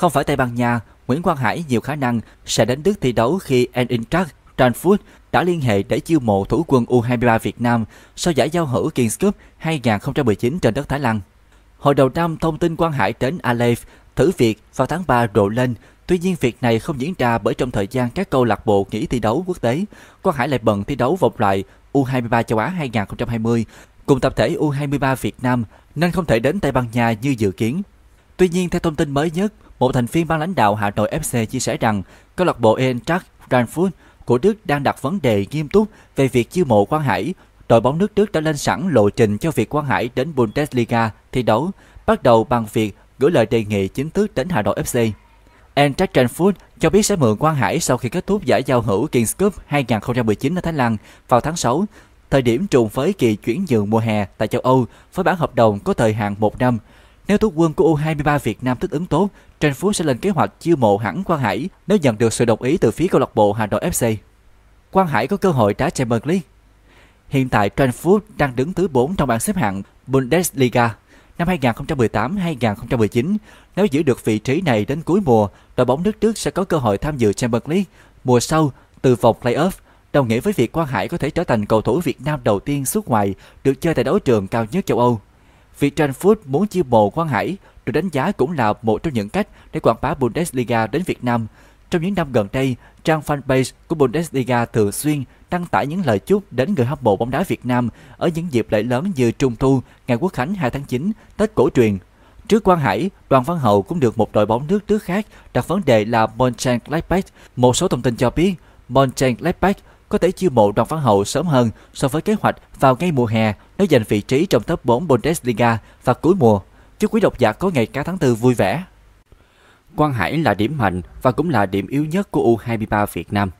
Không phải Tây Ban Nha, Nguyễn Quang Hải nhiều khả năng sẽ đến Đức thi đấu khi Eintracht Frankfurt đã liên hệ để chiêu mộ thủ quân U23 Việt Nam sau giải giao hữu Kings Cup 2019 trên đất Thái Lan. Hồi đầu năm, thông tin Quang Hải đến Aleph thử việc vào tháng 3 rộ lên. Tuy nhiên, việc này không diễn ra bởi trong thời gian các câu lạc bộ nghỉ thi đấu quốc tế, Quang Hải lại bận thi đấu vòng loại U23 châu Á 2020 cùng tập thể U23 Việt Nam nên không thể đến Tây Ban Nha như dự kiến. Tuy nhiên, theo thông tin mới nhất, một thành viên ban lãnh đạo Hà Nội FC chia sẻ rằng câu lạc bộ Eintracht Frankfurt của Đức đang đặt vấn đề nghiêm túc về việc chiêu mộ Quang Hải. Đội bóng nước Đức đã lên sẵn lộ trình cho việc Quang Hải đến Bundesliga thi đấu, bắt đầu bằng việc gửi lời đề nghị chính thức đến Hà Nội FC. Eintracht Frankfurt cho biết sẽ mượn Quang Hải sau khi kết thúc giải giao hữu Kings Cup 2019 ở Thái Lan vào tháng 6, thời điểm trùng với kỳ chuyển nhượng mùa hè tại châu Âu với bản hợp đồng có thời hạn một năm. Nếu tố quân của U23 Việt Nam thích ứng tốt, Trần Phú sẽ lên kế hoạch chiêu mộ hẳn Quang Hải nếu nhận được sự đồng ý từ phía câu lạc bộ Hà Nội FC. Quang Hải có cơ hội đá Champions League. Hiện tại Frankfurt đang đứng thứ 4 trong bảng xếp hạng Bundesliga năm 2018-2019. Nếu giữ được vị trí này đến cuối mùa, đội bóng nước trước sẽ có cơ hội tham dự Champions League mùa sau từ vòng playoff, đồng nghĩa với việc Quang Hải có thể trở thành cầu thủ Việt Nam đầu tiên xuất ngoại được chơi tại đấu trường cao nhất châu Âu. Viettransfood muốn chiêu mộ Quang Hải được đánh giá cũng là một trong những cách để quảng bá Bundesliga đến Việt Nam. Trong những năm gần đây, trang fanpage của Bundesliga thường xuyên đăng tải những lời chúc đến người hâm mộ bóng đá Việt Nam ở những dịp lễ lớn như Trung thu, Ngày Quốc khánh 2 tháng 9, Tết cổ truyền. Trước Quang Hải, Đoàn Văn Hậu cũng được một đội bóng nước trước khác đặt vấn đề là Monchengladbach. Một số thông tin cho biết, Monchengladbach có thể chiêu mộ Đoàn Văn Hậu sớm hơn so với kế hoạch vào ngay mùa hè để giành vị trí trong top 4 Bundesliga vào cuối mùa. Chúc quý độc giả có ngày cá tháng 4 vui vẻ. Quang Hải là điểm mạnh và cũng là điểm yếu nhất của U23 Việt Nam.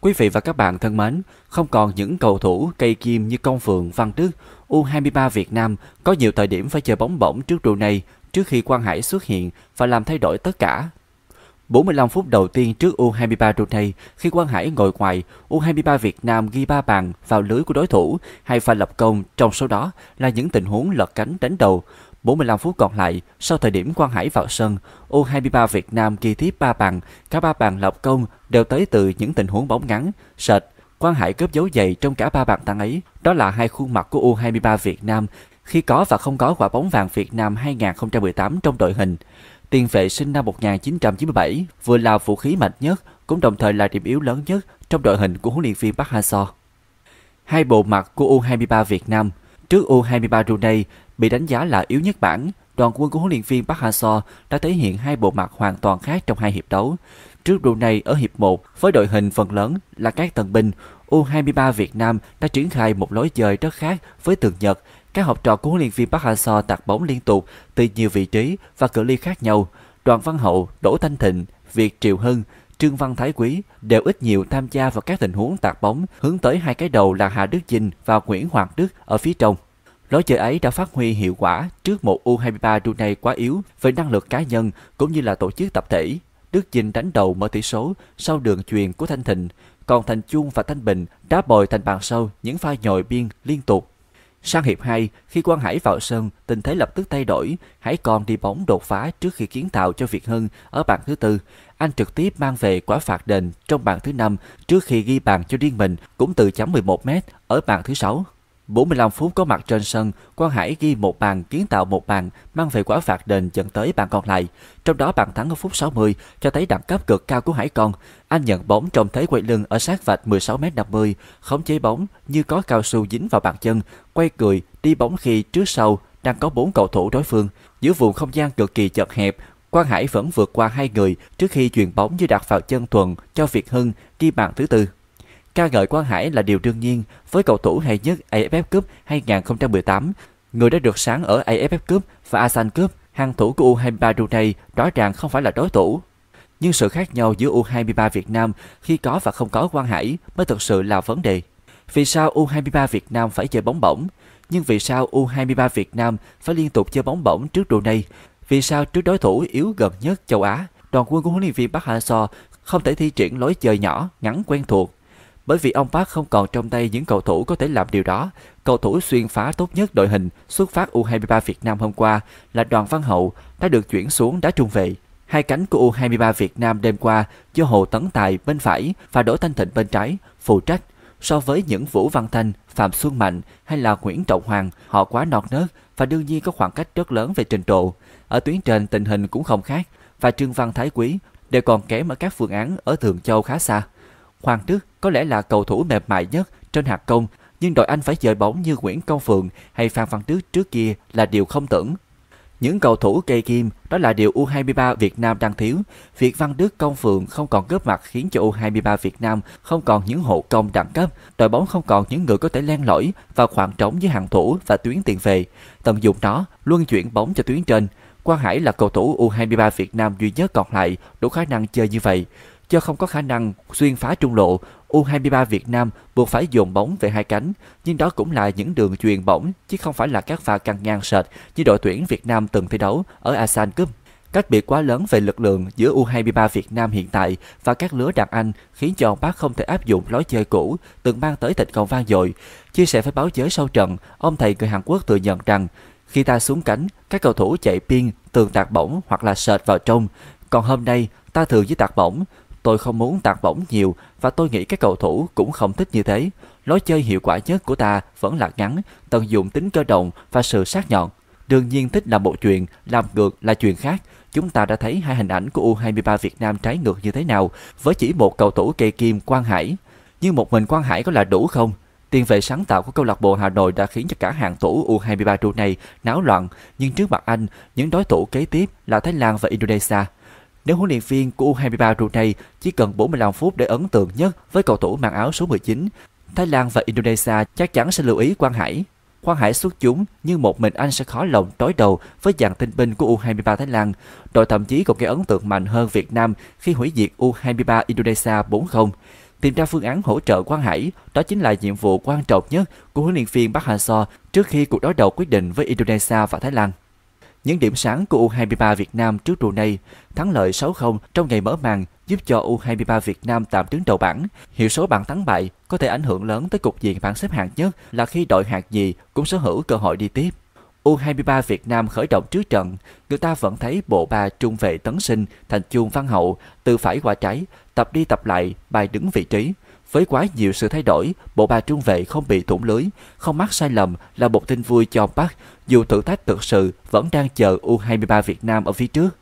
Quý vị và các bạn thân mến, không còn những cầu thủ cây kim như Công Phượng, Văn Đức, U23 Việt Nam có nhiều thời điểm phải chơi bóng bổng trước Brunei trước khi Quang Hải xuất hiện và làm thay đổi tất cả 45 phút đầu tiên trước U23 Brunei, khi Quang Hải ngồi ngoài, U23 Việt Nam ghi 3 bàn vào lưới của đối thủ, hai pha lập công, trong số đó là những tình huống lật cánh đánh đầu. 45 phút còn lại, sau thời điểm Quang Hải vào sân, U23 Việt Nam ghi tiếp 3 bàn, cả 3 bàn lập công đều tới từ những tình huống bóng ngắn, sệt, Quang Hải cướp dấu giày trong cả ba bàn thắng ấy. Đó là hai khuôn mặt của U23 Việt Nam khi có và không có quả bóng vàng Việt Nam 2018 trong đội hình. Tiền vệ sinh năm 1997 vừa là vũ khí mạnh nhất cũng đồng thời là điểm yếu lớn nhất trong đội hình của huấn luyện viên Park Hang-seo. Hai bộ mặt của U23 Việt Nam trước U23 Brunei bị đánh giá là yếu nhất bảng, đoàn quân của huấn luyện viên Park Hang-seo đã thể hiện hai bộ mặt hoàn toàn khác trong hai hiệp đấu. Trước Brunei ở hiệp 1, với đội hình phần lớn là các tân binh, U23 Việt Nam đã triển khai một lối chơi rất khác với tường Nhật các học trò của huấn luyện viên Park Hang-seo tạt bóng liên tục từ nhiều vị trí và cự ly khác nhau. Đoàn Văn Hậu, Đỗ Thanh Thịnh, Việt Triều Hưng, Trương Văn Thái Quý đều ít nhiều tham gia vào các tình huống tạt bóng hướng tới hai cái đầu là Hà Đức Dinh và Nguyễn Hoàng Đức ở phía trong. Lối chơi ấy đã phát huy hiệu quả trước một U23 Brunei quá yếu về năng lực cá nhân cũng như là tổ chức tập thể. Đức Dinh đánh đầu mở tỷ số sau đường truyền của Thanh Thịnh, còn Thành Chuông và Thanh Bình đá bồi thành bàn sâu những pha nhồi biên liên tục. Sang hiệp 2, khi Quang Hải vào sân, tình thế lập tức thay đổi. Hải còn đi bóng đột phá trước khi kiến tạo cho Việt Hưng ở bàn thứ tư. Anh trực tiếp mang về quả phạt đền trong bàn thứ năm trước khi ghi bàn cho riêng mình cũng từ chấm 11m ở bàn thứ sáu. 45 phút có mặt trên sân, Quang Hải ghi một bàn kiến tạo một bàn, mang về quả phạt đền dẫn tới bàn còn lại. Trong đó bàn thắng ở phút 60 cho thấy đẳng cấp cực cao của Hải Con. Anh nhận bóng trong thế quay lưng ở sát vạch 16m50, khống chế bóng như có cao su dính vào bàn chân, quay cười, đi bóng khi trước sau đang có bốn cầu thủ đối phương. Giữa vùng không gian cực kỳ chật hẹp, Quang Hải vẫn vượt qua hai người trước khi chuyền bóng như đặt vào chân Thuận cho Việt Hưng ghi bàn thứ tư. Ca ngợi Quang Hải là điều đương nhiên với cầu thủ hay nhất AFF Cup 2018, người đã được sáng ở AFF Cup và ASEAN Cup, hàng thủ của U23 Brunei rõ ràng không phải là đối thủ. Nhưng sự khác nhau giữa U23 Việt Nam khi có và không có Quang Hải mới thực sự là vấn đề. Vì sao U23 Việt Nam phải chơi bóng bổng? Nhưng vì sao U23 Việt Nam phải liên tục chơi bóng bổng trước Brunei? Vì sao trước đối thủ yếu gần nhất châu Á, đoàn quân của huấn luyện viên Park Hang-seo không thể thi triển lối chơi nhỏ, ngắn quen thuộc bởi vì ông Park không còn trong tay những cầu thủ có thể làm điều đó. Cầu thủ xuyên phá tốt nhất đội hình xuất phát U23 Việt Nam hôm qua là Đoàn Văn Hậu đã được chuyển xuống đá trung vệ. Hai cánh của U23 Việt Nam đêm qua do Hồ Tấn Tài bên phải và Đỗ Thanh Thịnh bên trái phụ trách. So với những Vũ Văn Thanh, Phạm Xuân Mạnh hay là Nguyễn Trọng Hoàng, họ quá nọt nớt và đương nhiên có khoảng cách rất lớn về trình độ. Ở tuyến trên tình hình cũng không khác và Trương Văn Thái Quý đều còn kém ở các phương án ở Thường Châu khá xa. Hoàng Đức có lẽ là cầu thủ mềm mại nhất trên hạt công, nhưng đội Anh phải dời bóng như Nguyễn Công Phượng hay Phan Văn Đức trước kia là điều không tưởng. Những cầu thủ cây kim đó là điều U23 Việt Nam đang thiếu. Việc Văn Đức Công Phượng không còn góp mặt khiến cho U23 Việt Nam không còn những hộ công đẳng cấp, đội bóng không còn những người có thể len lỏi vào khoảng trống giữa hàng thủ và tuyến tiền vệ. Tận dụng nó, luân chuyển bóng cho tuyến trên. Quang Hải là cầu thủ U23 Việt Nam duy nhất còn lại đủ khả năng chơi như vậy. Do không có khả năng xuyên phá trung lộ, U23 Việt Nam buộc phải dồn bóng về hai cánh, nhưng đó cũng là những đường truyền bóng chứ không phải là các pha căng ngang sệt như đội tuyển Việt Nam từng thi đấu ở ASEAN Cup. Cách biệt quá lớn về lực lượng giữa U23 Việt Nam hiện tại và các lứa đàn anh khiến cho ông Park không thể áp dụng lối chơi cũ từng mang tới thành công vang dội. Chia sẻ với báo giới sau trận, ông thầy người Hàn Quốc thừa nhận rằng khi ta xuống cánh, các cầu thủ chạy biên, tường tạt bổng hoặc là sệt vào trong. Còn hôm nay, ta thường với tạt bổng, Tôi không muốn tạt bổng nhiều và tôi nghĩ các cầu thủ cũng không thích như thế. Lối chơi hiệu quả nhất của ta vẫn là ngắn, tận dụng tính cơ động và sự sát nhọn. Đương nhiên thích là một chuyện, làm ngược là chuyện khác. Chúng ta đã thấy hai hình ảnh của U23 Việt Nam trái ngược như thế nào với chỉ một cầu thủ kê kim Quang Hải. Nhưng một mình Quang Hải có là đủ không? Tiền vệ sáng tạo của câu lạc bộ Hà Nội đã khiến cho cả hàng thủ U23 trụ này náo loạn, nhưng trước mặt Anh, những đối thủ kế tiếp là Thái Lan và Indonesia. Nếu huấn luyện viên của U23 Brunei chỉ cần 45 phút để ấn tượng nhất với cầu thủ mang áo số 19, Thái Lan và Indonesia chắc chắn sẽ lưu ý Quang Hải. Quang Hải xuất chúng nhưng một mình anh sẽ khó lòng đối đầu với dàn tinh binh của U23 Thái Lan. Đội thậm chí còn gây ấn tượng mạnh hơn Việt Nam khi hủy diệt U23 Indonesia 4-0. Tìm ra phương án hỗ trợ Quang Hải, đó chính là nhiệm vụ quan trọng nhất của huấn luyện viên Park Hang-seo trước khi cuộc đối đầu quyết định với Indonesia và Thái Lan. Những điểm sáng của U23 Việt Nam trước này thắng lợi 6-0 trong ngày mở màn giúp cho U23 Việt Nam tạm đứng đầu bảng. Hiệu số bảng thắng bại có thể ảnh hưởng lớn tới cục diện bảng xếp hạng nhất là khi đội hạt gì cũng sở hữu cơ hội đi tiếp. U23 Việt Nam khởi động trước trận, người ta vẫn thấy bộ ba trung vệ tấn sinh, thành chuông văn hậu, từ phải qua trái, tập đi tập lại, bài đứng vị trí. Với quá nhiều sự thay đổi, bộ ba trung vệ không bị thủng lưới, không mắc sai lầm là một tin vui cho Park, dù thử thách thực sự vẫn đang chờ U23 Việt Nam ở phía trước.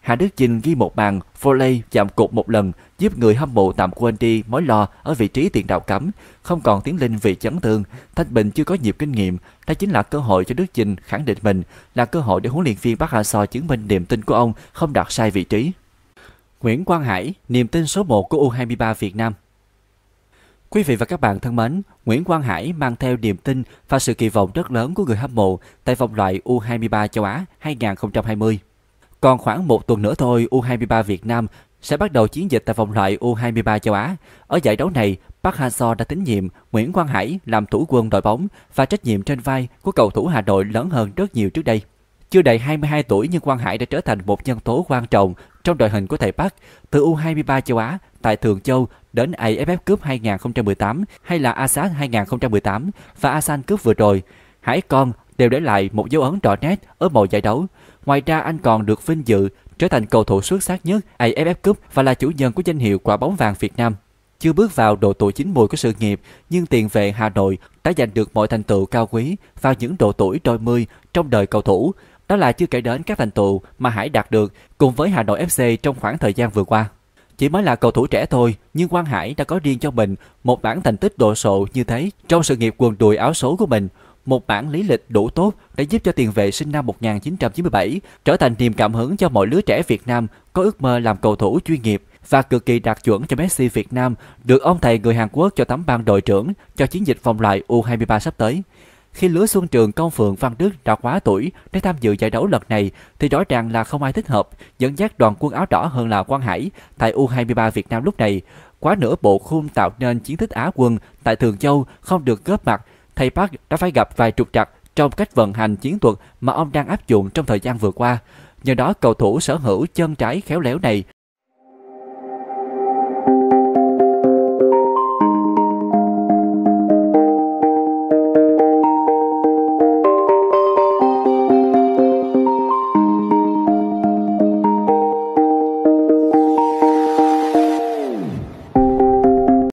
Hà Đức Chinh ghi một bàn, volley chạm cột một lần, giúp người hâm mộ tạm quên đi mối lo ở vị trí tiền đạo cấm, không còn tiến linh vì chấn thương. Thanh Bình chưa có nhiều kinh nghiệm, đây chính là cơ hội cho Đức Chinh khẳng định mình, là cơ hội để huấn luyện viên Park Hang-seo chứng minh niềm tin của ông không đặt sai vị trí. Nguyễn Quang Hải, niềm tin số 1 của U23 Việt Nam Quý vị và các bạn thân mến, Nguyễn Quang Hải mang theo niềm tin và sự kỳ vọng rất lớn của người hâm mộ tại vòng loại U23 châu Á 2020. Còn khoảng một tuần nữa thôi, U23 Việt Nam sẽ bắt đầu chiến dịch tại vòng loại U23 châu Á. Ở giải đấu này, Park Hang-seo đã tín nhiệm Nguyễn Quang Hải làm thủ quân đội bóng và trách nhiệm trên vai của cầu thủ Hà Nội lớn hơn rất nhiều trước đây. Chưa đầy 22 tuổi nhưng Quang Hải đã trở thành một nhân tố quan trọng trong đội hình của thầy Park từ U23 châu Á tại Thường Châu đến AFF Cup 2018 hay là ASEAN 2018 và ASEAN Cup vừa rồi, Hải Con đều để lại một dấu ấn rõ nét ở mọi giải đấu. Ngoài ra anh còn được vinh dự trở thành cầu thủ xuất sắc nhất AFF Cup và là chủ nhân của danh hiệu quả bóng vàng Việt Nam. Chưa bước vào độ tuổi chín mùi của sự nghiệp, nhưng tiền vệ Hà Nội đã giành được mọi thành tựu cao quý vào những độ tuổi đôi mươi trong đời cầu thủ. Đó là chưa kể đến các thành tựu mà Hải đạt được cùng với Hà Nội FC trong khoảng thời gian vừa qua. Chỉ mới là cầu thủ trẻ thôi, nhưng Quang Hải đã có riêng cho mình một bản thành tích đồ sộ như thế trong sự nghiệp quần đùi áo số của mình. Một bản lý lịch đủ tốt đã giúp cho tiền vệ sinh năm 1997 trở thành niềm cảm hứng cho mọi lứa trẻ Việt Nam có ước mơ làm cầu thủ chuyên nghiệp và cực kỳ đạt chuẩn cho Messi Việt Nam, được ông thầy người Hàn Quốc cho tấm bằng đội trưởng cho chiến dịch vòng loại U23 sắp tới. Khi lứa xuân trường công Phượng Văn Đức đã quá tuổi để tham dự giải đấu lần này thì rõ ràng là không ai thích hợp dẫn dắt đoàn quân áo đỏ hơn là Quang Hải tại U23 Việt Nam lúc này. Quá nửa bộ khung tạo nên chiến tích Á quân tại Thường Châu không được góp mặt, thầy Park đã phải gặp vài trục trặc trong cách vận hành chiến thuật mà ông đang áp dụng trong thời gian vừa qua. Nhờ đó cầu thủ sở hữu chân trái khéo léo này